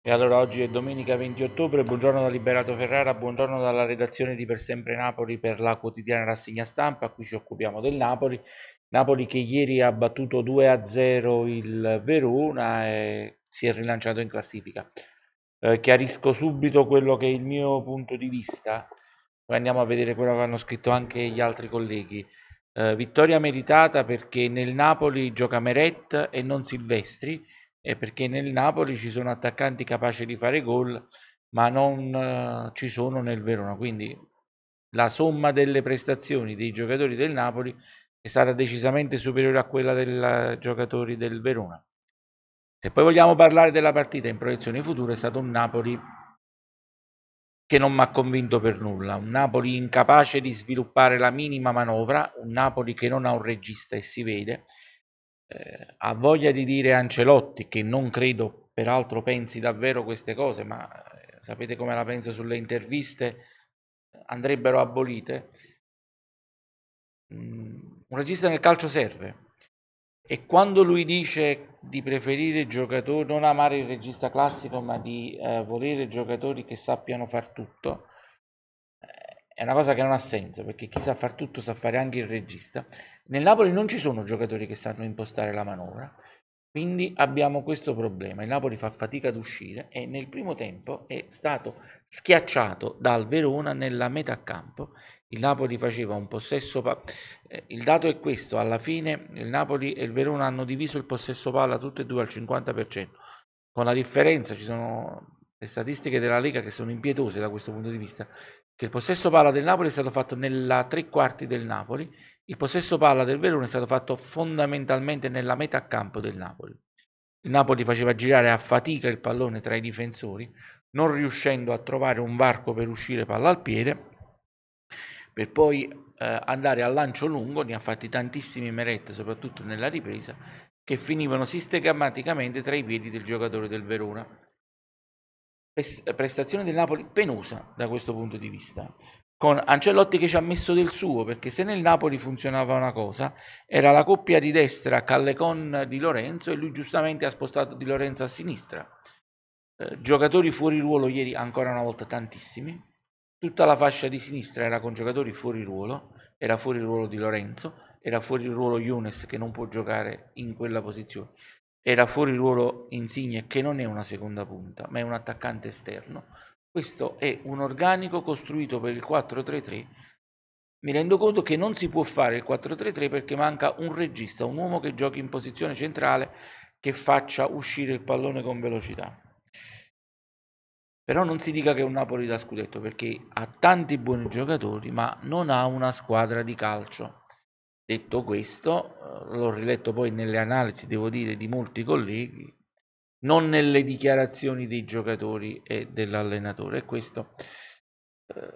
E allora oggi è domenica 20 ottobre, buongiorno da Liberato Ferrara, buongiorno dalla redazione di Per Sempre Napoli per la quotidiana rassegna stampa, qui ci occupiamo del Napoli. Napoli che ieri ha battuto 2-0 il Verona e si è rilanciato in classifica. Eh, chiarisco subito quello che è il mio punto di vista, poi andiamo a vedere quello che hanno scritto anche gli altri colleghi. Eh, vittoria meritata perché nel Napoli gioca Meret e non Silvestri è perché nel Napoli ci sono attaccanti capaci di fare gol, ma non eh, ci sono nel Verona. Quindi la somma delle prestazioni dei giocatori del Napoli sarà decisamente superiore a quella dei giocatori del Verona. Se poi vogliamo parlare della partita in proiezione futura, è stato un Napoli che non mi ha convinto per nulla, un Napoli incapace di sviluppare la minima manovra, un Napoli che non ha un regista e si vede, eh, ha voglia di dire Ancelotti, che non credo peraltro pensi davvero queste cose, ma eh, sapete come la penso sulle interviste, andrebbero abolite. Mm, un regista nel calcio serve. E quando lui dice di preferire giocatori, non amare il regista classico, ma di eh, volere giocatori che sappiano far tutto, eh, è una cosa che non ha senso, perché chi sa far tutto sa fare anche il regista. Nel Napoli non ci sono giocatori che sanno impostare la manovra, quindi abbiamo questo problema. Il Napoli fa fatica ad uscire e nel primo tempo è stato schiacciato dal Verona nella metà campo. Il Napoli faceva un possesso pa- eh, il dato è questo, alla fine il Napoli e il Verona hanno diviso il possesso palla tutti e due al 50%. Con la differenza ci sono le statistiche della Lega che sono impietose da questo punto di vista, che il possesso palla del Napoli è stato fatto nella tre quarti del Napoli il possesso palla del Verona è stato fatto fondamentalmente nella metà campo del Napoli. Il Napoli faceva girare a fatica il pallone tra i difensori, non riuscendo a trovare un varco per uscire palla al piede, per poi eh, andare al lancio lungo, ne ha fatti tantissimi merette, soprattutto nella ripresa, che finivano sistematicamente tra i piedi del giocatore del Verona. Prestazione del Napoli penosa da questo punto di vista con Ancelotti che ci ha messo del suo, perché se nel Napoli funzionava una cosa, era la coppia di destra Callecon di Lorenzo e lui giustamente ha spostato di Lorenzo a sinistra. Eh, giocatori fuori ruolo ieri ancora una volta tantissimi. Tutta la fascia di sinistra era con giocatori fuori ruolo, era fuori ruolo di Lorenzo, era fuori ruolo Younes che non può giocare in quella posizione. Era fuori ruolo Insigne che non è una seconda punta, ma è un attaccante esterno questo è un organico costruito per il 4-3-3. Mi rendo conto che non si può fare il 4-3-3 perché manca un regista, un uomo che giochi in posizione centrale che faccia uscire il pallone con velocità. Però non si dica che è un Napoli da scudetto perché ha tanti buoni giocatori ma non ha una squadra di calcio. Detto questo, eh, l'ho riletto poi nelle analisi, devo dire, di molti colleghi, non nelle dichiarazioni dei giocatori e dell'allenatore. E questo eh,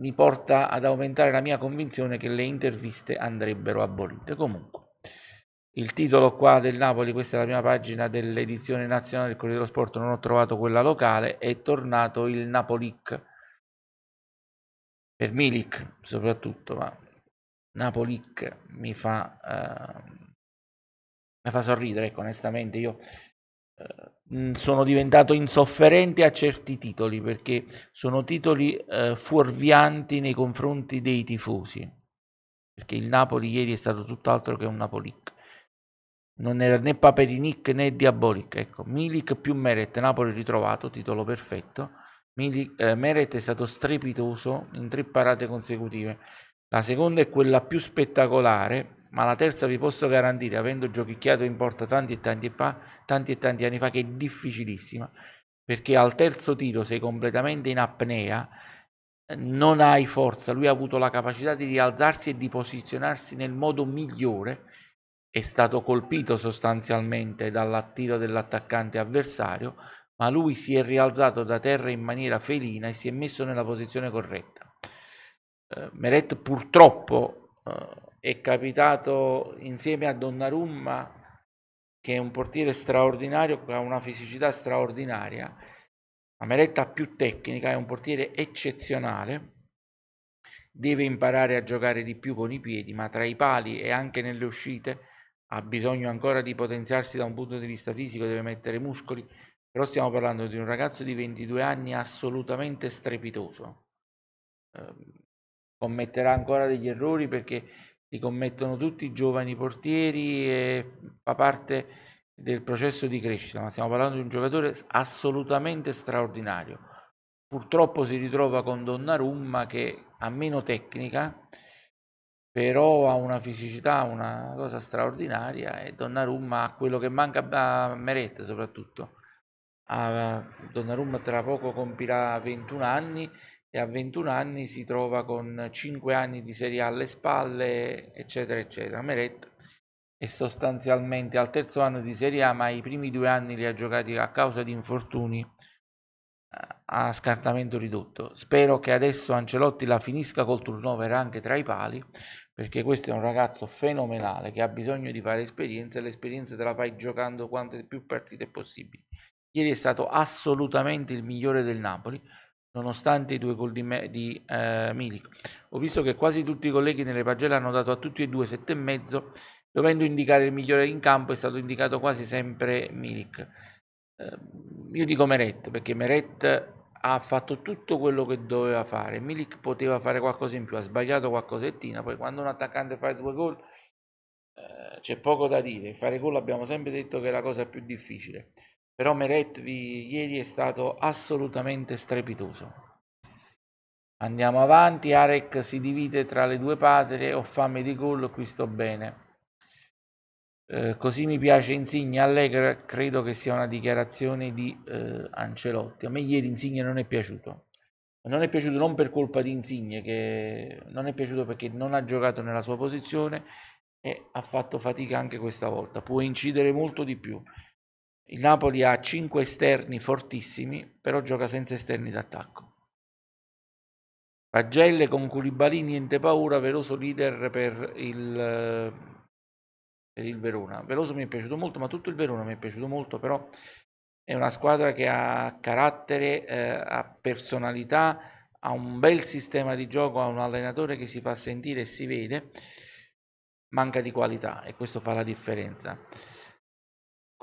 mi porta ad aumentare la mia convinzione che le interviste andrebbero abolite. Comunque, il titolo qua del Napoli, questa è la prima pagina dell'edizione nazionale del Corriere dello Sport, non ho trovato quella locale, è tornato il Napolic. Per Milik soprattutto, ma Napolic mi fa, eh, mi fa sorridere, ecco, onestamente io Ehm, mm, sono diventato insofferente a certi titoli perché sono titoli eh, fuorvianti nei confronti dei tifosi perché il Napoli ieri è stato tutt'altro che un Napolic non era né Paperinic né Diabolic ecco Milik più Meret Napoli ritrovato titolo perfetto Milik, eh, Meret è stato strepitoso in tre parate consecutive la seconda è quella più spettacolare ma la terza vi posso garantire, avendo giochicchiato in porta tanti e tanti, fa, tanti e tanti anni fa, che è difficilissima, perché al terzo tiro sei completamente in apnea, non hai forza, lui ha avuto la capacità di rialzarsi e di posizionarsi nel modo migliore, è stato colpito sostanzialmente dall'attiro dell'attaccante avversario, ma lui si è rialzato da terra in maniera felina e si è messo nella posizione corretta. Eh, Meret purtroppo eh, è capitato insieme a Donnarumma che è un portiere straordinario, che ha una fisicità straordinaria, la Meretta più tecnica, è un portiere eccezionale, deve imparare a giocare di più con i piedi, ma tra i pali e anche nelle uscite ha bisogno ancora di potenziarsi da un punto di vista fisico, deve mettere muscoli, però stiamo parlando di un ragazzo di 22 anni assolutamente strepitoso. Ehm, commetterà ancora degli errori perché li commettono tutti i giovani portieri e fa parte del processo di crescita, ma stiamo parlando di un giocatore assolutamente straordinario. Purtroppo si ritrova con Donnarumma che ha meno tecnica, però ha una fisicità, una cosa straordinaria e Donnarumma ha quello che manca a Meretta soprattutto. Ah, Donnarumma tra poco compirà 21 anni e a 21 anni si trova con 5 anni di Serie A alle spalle, eccetera, eccetera. Meret è sostanzialmente al terzo anno di Serie A, ma i primi due anni li ha giocati a causa di infortuni eh, a scartamento ridotto. Spero che adesso Ancelotti la finisca col turnover anche tra i pali, perché questo è un ragazzo fenomenale che ha bisogno di fare esperienza e l'esperienza te la fai giocando quante più partite possibili. Ieri è stato assolutamente il migliore del Napoli, nonostante i due gol di, di eh, Milik. Ho visto che quasi tutti i colleghi nelle pagelle hanno dato a tutti e due sette e mezzo, dovendo indicare il migliore in campo è stato indicato quasi sempre Milik. Eh, io dico Meret perché Meret ha fatto tutto quello che doveva fare, Milik poteva fare qualcosa in più, ha sbagliato qualcosettina, poi quando un attaccante fa due gol eh, c'è poco da dire, fare gol abbiamo sempre detto che è la cosa più difficile. Però Meretvi ieri è stato assolutamente strepitoso. Andiamo avanti, Arek si divide tra le due patrie, ho fame di gol, qui sto bene. Eh, così mi piace Insigne, Allegra credo che sia una dichiarazione di eh, Ancelotti. A me ieri Insigne non è piaciuto. Non è piaciuto non per colpa di Insigne, che non è piaciuto perché non ha giocato nella sua posizione e ha fatto fatica anche questa volta. Può incidere molto di più. Il Napoli ha 5 esterni fortissimi, però gioca senza esterni d'attacco. Pagelle con Culibali, niente paura, Veloso leader per il, eh, per il Verona. Veloso mi è piaciuto molto, ma tutto il Verona mi è piaciuto molto, però è una squadra che ha carattere, eh, ha personalità, ha un bel sistema di gioco, ha un allenatore che si fa sentire e si vede, manca di qualità e questo fa la differenza.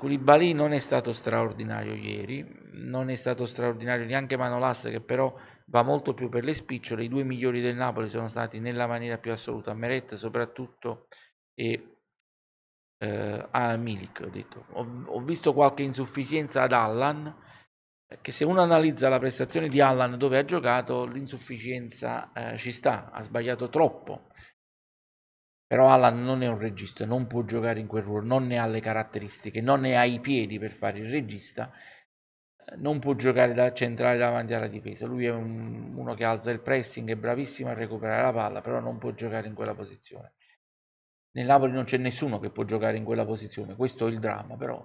Koulibaly non è stato straordinario ieri, non è stato straordinario neanche Manolas che però va molto più per le spicciole, i due migliori del Napoli sono stati nella maniera più assoluta, Meret soprattutto e eh, a ah, Milik ho detto. Ho, ho, visto qualche insufficienza ad Allan, che se uno analizza la prestazione di Allan dove ha giocato, l'insufficienza eh, ci sta, ha sbagliato troppo però Alan non è un regista, non può giocare in quel ruolo, non ne ha le caratteristiche, non ne ha i piedi per fare il regista, non può giocare da centrale davanti alla difesa. Lui è un, uno che alza il pressing, è bravissimo a recuperare la palla, però non può giocare in quella posizione. Nel Napoli non c'è nessuno che può giocare in quella posizione, questo è il dramma, però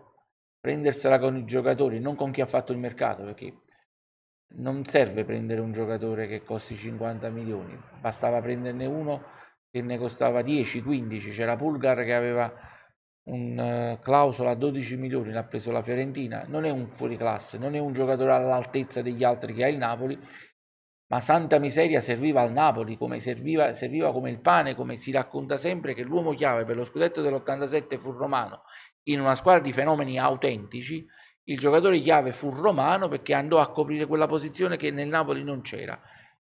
prendersela con i giocatori, non con chi ha fatto il mercato, perché non serve prendere un giocatore che costi 50 milioni, bastava prenderne uno che ne costava 10-15, c'era Pulgar che aveva un eh, clausola a 12 milioni, l'ha preso la Fiorentina, non è un fuoriclasse, non è un giocatore all'altezza degli altri che ha il Napoli, ma santa miseria serviva al Napoli, come serviva, serviva come il pane, come si racconta sempre che l'uomo chiave per lo scudetto dell'87 fu Romano, in una squadra di fenomeni autentici, il giocatore chiave fu Romano perché andò a coprire quella posizione che nel Napoli non c'era.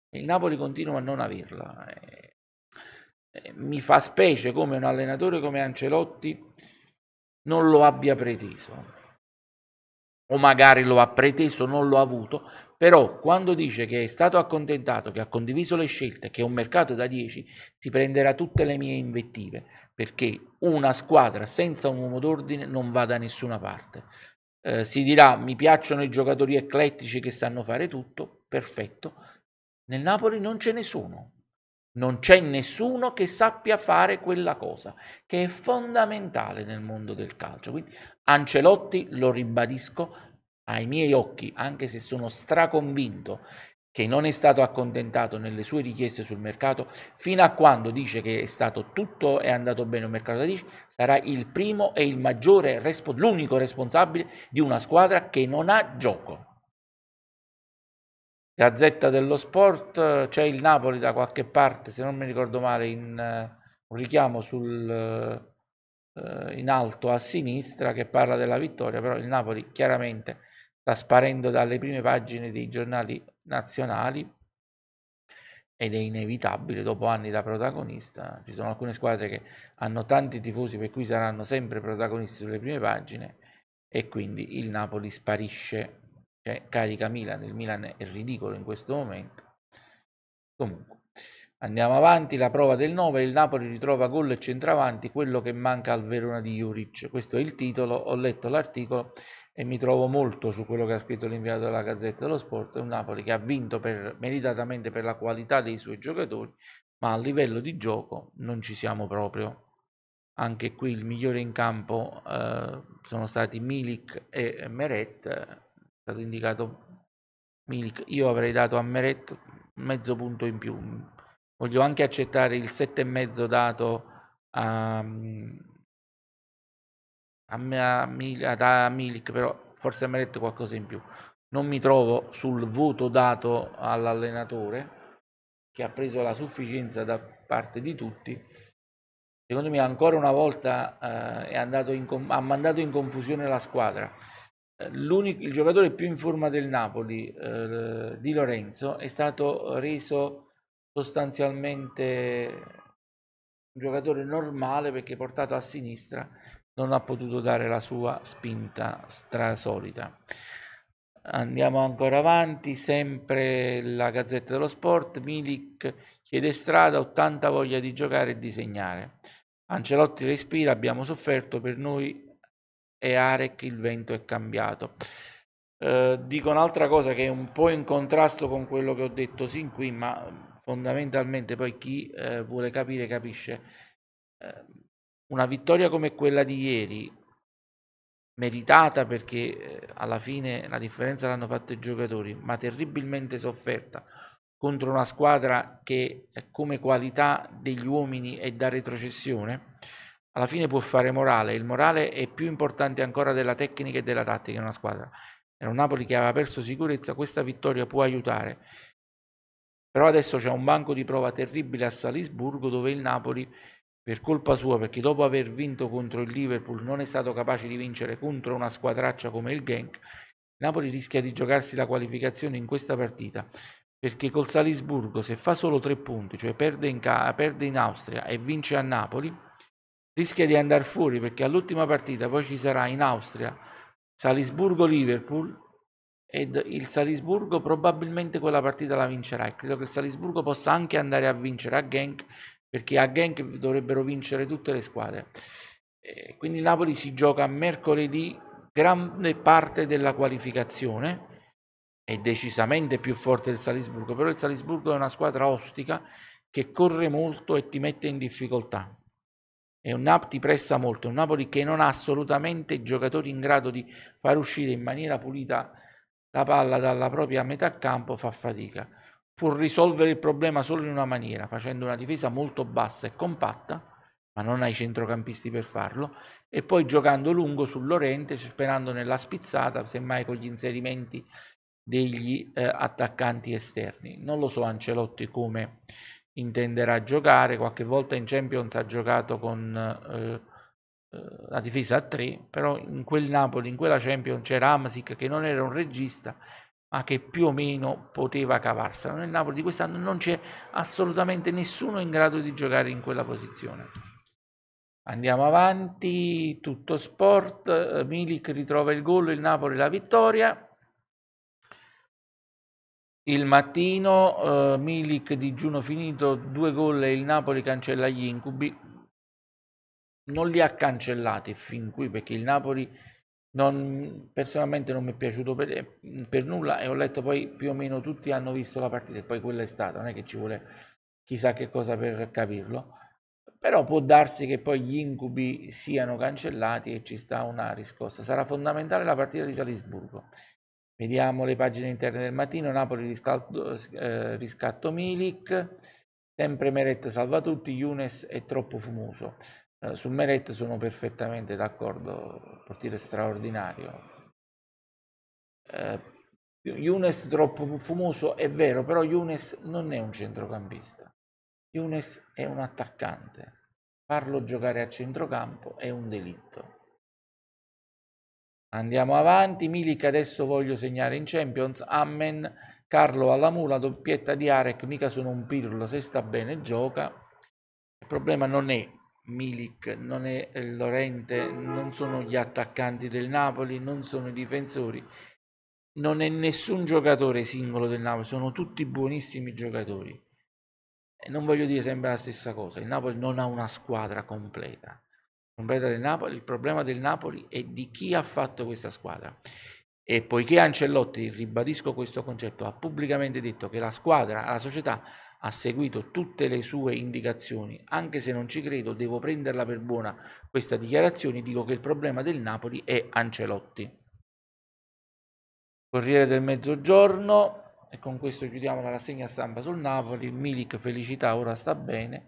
e Il Napoli continua a non averla. Eh. Eh, mi fa specie come un allenatore come Ancelotti non lo abbia preteso o magari lo ha preteso, non lo ha avuto, però quando dice che è stato accontentato, che ha condiviso le scelte, che è un mercato da 10, si prenderà tutte le mie invettive, perché una squadra senza un uomo d'ordine non va da nessuna parte. Eh, si dirà mi piacciono i giocatori eclettici che sanno fare tutto, perfetto. Nel Napoli non ce ne sono, non c'è nessuno che sappia fare quella cosa, che è fondamentale nel mondo del calcio. Quindi Ancelotti, lo ribadisco, ai miei occhi, anche se sono straconvinto che non è stato accontentato nelle sue richieste sul mercato, fino a quando dice che è stato tutto è andato bene il mercato da 10, sarà il primo e il maggiore, l'unico responsabile di una squadra che non ha gioco. Gazzetta dello Sport, c'è il Napoli da qualche parte, se non mi ricordo male, in, eh, un richiamo sul, uh, in alto a sinistra che parla della vittoria, però il Napoli chiaramente sta sparendo dalle prime pagine dei giornali nazionali ed è inevitabile dopo anni da protagonista. Ci sono alcune squadre che hanno tanti tifosi per cui saranno sempre protagonisti sulle prime pagine e quindi il Napoli sparisce cioè carica Milan, il Milan è ridicolo in questo momento. Comunque, andiamo avanti, la prova del 9, il Napoli ritrova gol e centravanti, quello che manca al Verona di Juric. Questo è il titolo, ho letto l'articolo e mi trovo molto su quello che ha scritto l'inviato della Gazzetta dello Sport, è un Napoli che ha vinto per, meritatamente per la qualità dei suoi giocatori, ma a livello di gioco non ci siamo proprio. Anche qui il migliore in campo eh, sono stati Milik e Meret, stato indicato Milik. Io avrei dato a Meret mezzo punto in più. Voglio anche accettare il 7,5 dato a, a, me, a, a Milik, però forse a Meret qualcosa in più. Non mi trovo sul voto dato all'allenatore che ha preso la sufficienza da parte di tutti. Secondo me ancora una volta eh, è andato in, ha mandato in confusione la squadra il giocatore più in forma del Napoli, eh, Di Lorenzo, è stato reso sostanzialmente un giocatore normale perché portato a sinistra non ha potuto dare la sua spinta strasolita. Andiamo ancora avanti, sempre la Gazzetta dello Sport, Milik chiede strada, 80 voglia di giocare e disegnare. Ancelotti respira, abbiamo sofferto, per noi e Arek il vento è cambiato. Eh, dico un'altra cosa che è un po' in contrasto con quello che ho detto sin qui, ma fondamentalmente poi chi eh, vuole capire capisce. Eh, una vittoria come quella di ieri, meritata perché eh, alla fine la differenza l'hanno fatta i giocatori, ma terribilmente sofferta contro una squadra che come qualità degli uomini è da retrocessione, alla fine può fare morale, il morale è più importante ancora della tecnica e della tattica in una squadra. Era un Napoli che aveva perso sicurezza, questa vittoria può aiutare. Però adesso c'è un banco di prova terribile a Salisburgo dove il Napoli, per colpa sua, perché dopo aver vinto contro il Liverpool non è stato capace di vincere contro una squadraccia come il Genk, Napoli rischia di giocarsi la qualificazione in questa partita perché col Salisburgo se fa solo tre punti, cioè perde in, perde in Austria e vince a Napoli, rischia di andare fuori perché all'ultima partita poi ci sarà in Austria Salisburgo-Liverpool ed il Salisburgo probabilmente quella partita la vincerà e credo che il Salisburgo possa anche andare a vincere a Genk perché a Genk dovrebbero vincere tutte le squadre e quindi Napoli si gioca mercoledì grande parte della qualificazione è decisamente più forte del Salisburgo però il Salisburgo è una squadra ostica che corre molto e ti mette in difficoltà è un Napoli pressa molto, un Napoli che non ha assolutamente giocatori in grado di far uscire in maniera pulita la palla dalla propria metà campo, fa fatica. Può risolvere il problema solo in una maniera, facendo una difesa molto bassa e compatta, ma non ha i centrocampisti per farlo, e poi giocando lungo sull'Orente, sperando nella spizzata, semmai con gli inserimenti degli eh, attaccanti esterni. Non lo so Ancelotti come intenderà giocare, qualche volta in Champions ha giocato con eh, eh, la difesa a 3, però in quel Napoli, in quella Champions c'era Amsic che non era un regista ma che più o meno poteva cavarsela. Nel Napoli di quest'anno non c'è assolutamente nessuno in grado di giocare in quella posizione. Andiamo avanti, tutto sport, eh, Milik ritrova il gol, il Napoli la vittoria il mattino, eh, Milik digiuno finito, due gol e il Napoli cancella gli incubi. Non li ha cancellati fin qui perché il Napoli non, personalmente non mi è piaciuto per, per, nulla e ho letto poi più o meno tutti hanno visto la partita e poi quella è stata, non è che ci vuole chissà che cosa per capirlo. Però può darsi che poi gli incubi siano cancellati e ci sta una riscossa. Sarà fondamentale la partita di Salisburgo Vediamo le pagine interne del mattino, Napoli riscaldo, eh, riscatto Milik, sempre Meret salva tutti, Younes è troppo fumoso. Eh, su Meret sono perfettamente d'accordo, portiere straordinario. Eh, Younes troppo fumoso è vero, però Younes non è un centrocampista. Younes è un attaccante. Farlo giocare a centrocampo è un delitto. Andiamo avanti, Milik adesso voglio segnare in Champions, Ammen, Carlo alla mula, doppietta di Arek, mica sono un pirlo, se sta bene gioca. Il problema non è Milik, non è Lorente, non sono gli attaccanti del Napoli, non sono i difensori, non è nessun giocatore singolo del Napoli, sono tutti buonissimi giocatori. E non voglio dire sempre la stessa cosa, il Napoli non ha una squadra completa completa del Napoli, il problema del Napoli è di chi ha fatto questa squadra. E poiché Ancelotti, ribadisco questo concetto, ha pubblicamente detto che la squadra, la società ha seguito tutte le sue indicazioni, anche se non ci credo, devo prenderla per buona questa dichiarazione, dico che il problema del Napoli è Ancelotti. Corriere del Mezzogiorno, e con questo chiudiamo la rassegna stampa sul Napoli, Milik felicità, ora sta bene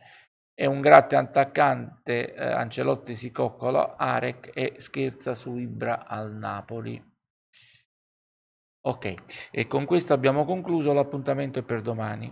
è un gratte attaccante, eh, Ancelotti si coccola, Arek e scherza su Ibra al Napoli. Ok, e con questo abbiamo concluso, l'appuntamento è per domani.